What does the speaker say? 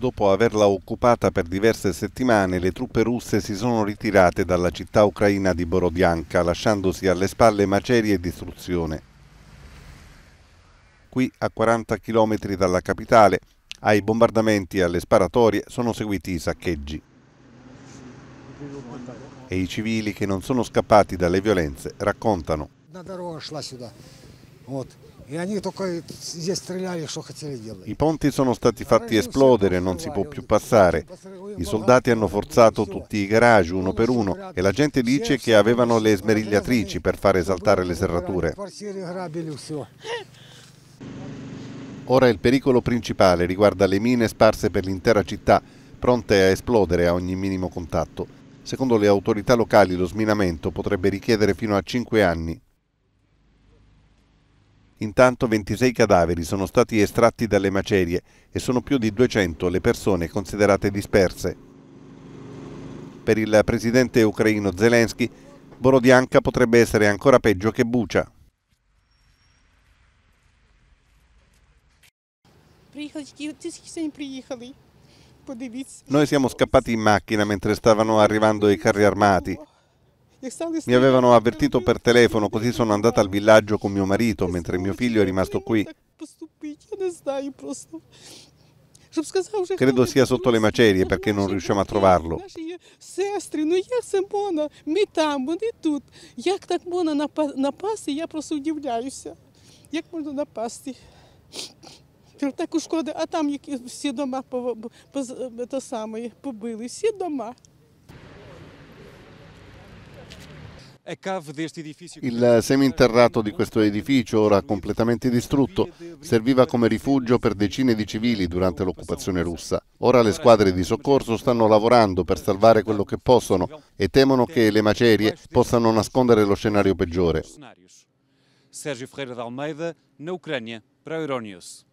dopo averla occupata per diverse settimane, le truppe russe si sono ritirate dalla città ucraina di Borodianka, lasciandosi alle spalle macerie e distruzione. Qui, a 40 km dalla capitale, ai bombardamenti e alle sparatorie sono seguiti i saccheggi. E i civili che non sono scappati dalle violenze raccontano. Вот. I ponti sono stati fatti esplodere, non si può più passare. I soldati hanno forzato tutti i garage uno per uno e la gente dice che avevano le smerigliatrici per far esaltare le serrature. Ora il pericolo principale riguarda le mine sparse per l'intera città, pronte a esplodere a ogni minimo contatto. Secondo le autorità locali lo sminamento potrebbe richiedere fino a 5 anni Intanto 26 cadaveri sono stati estratti dalle macerie e sono più di 200 le persone considerate disperse. Per il presidente ucraino Zelensky, Borodianka potrebbe essere ancora peggio che Bucia. Noi siamo scappati in macchina mentre stavano arrivando i carri armati. Mi avevano avvertito per telefono, così sono andata al villaggio con mio marito, mentre mio figlio è rimasto qui. Credo sia sotto le macerie perché non riusciamo a trovarlo. Також шкода, а там які всі дома по, по, по, те саме, побили, всі дома. Il seminterrato di questo edificio, ora completamente distrutto, serviva come rifugio per decine di civili durante l'occupazione russa. Ora le squadre di soccorso stanno lavorando per salvare quello che possono e temono che le macerie possano nascondere lo scenario peggiore. Sergio Ferreira d'Almeida, na Ucrânia, para Euronews.